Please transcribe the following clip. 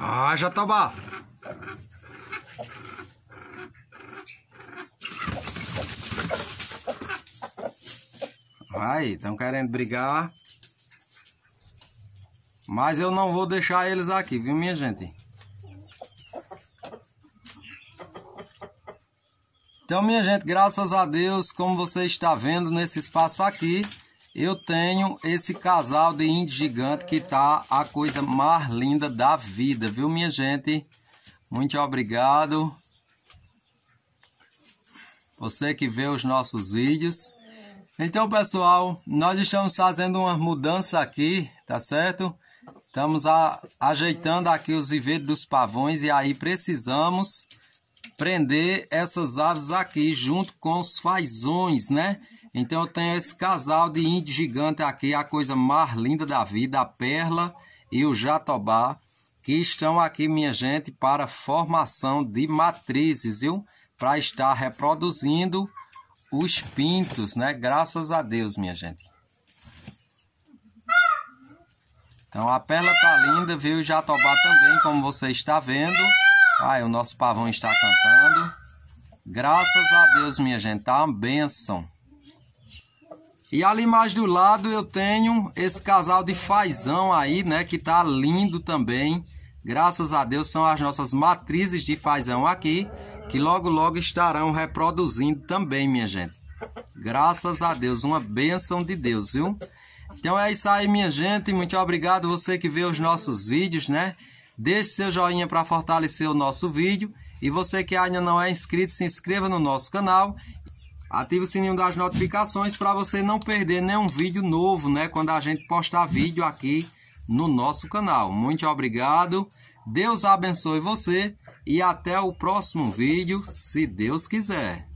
Ah, Jatobá! Tá Aí, estão querendo brigar. Mas eu não vou deixar eles aqui, viu, minha gente? Então, minha gente, graças a Deus, como você está vendo nesse espaço aqui, eu tenho esse casal de índio gigante que tá a coisa mais linda da vida, viu, minha gente? Muito obrigado. Você que vê os nossos vídeos. Então, pessoal, nós estamos fazendo uma mudança aqui, tá certo? Estamos a, ajeitando aqui os viveiros dos pavões e aí precisamos prender essas aves aqui junto com os fazões, né? Então eu tenho esse casal de índio gigante aqui, a coisa mais linda da vida, a perla e o jatobá, que estão aqui, minha gente, para formação de matrizes, viu? Para estar reproduzindo os pintos, né? Graças a Deus, minha gente. Então a perla tá linda, viu? O jatobá também, como você está vendo. Ai, o nosso pavão está cantando. Graças a Deus, minha gente, tá uma bênção. E ali mais do lado eu tenho esse casal de fazão aí, né? Que tá lindo também. Graças a Deus são as nossas matrizes de fazão aqui. Que logo logo estarão reproduzindo também, minha gente. Graças a Deus, uma bênção de Deus, viu? Então é isso aí, minha gente. Muito obrigado você que vê os nossos vídeos, né? Deixe seu joinha para fortalecer o nosso vídeo. E você que ainda não é inscrito, se inscreva no nosso canal Ative o sininho das notificações para você não perder nenhum vídeo novo, né? Quando a gente postar vídeo aqui no nosso canal. Muito obrigado. Deus abençoe você e até o próximo vídeo, se Deus quiser.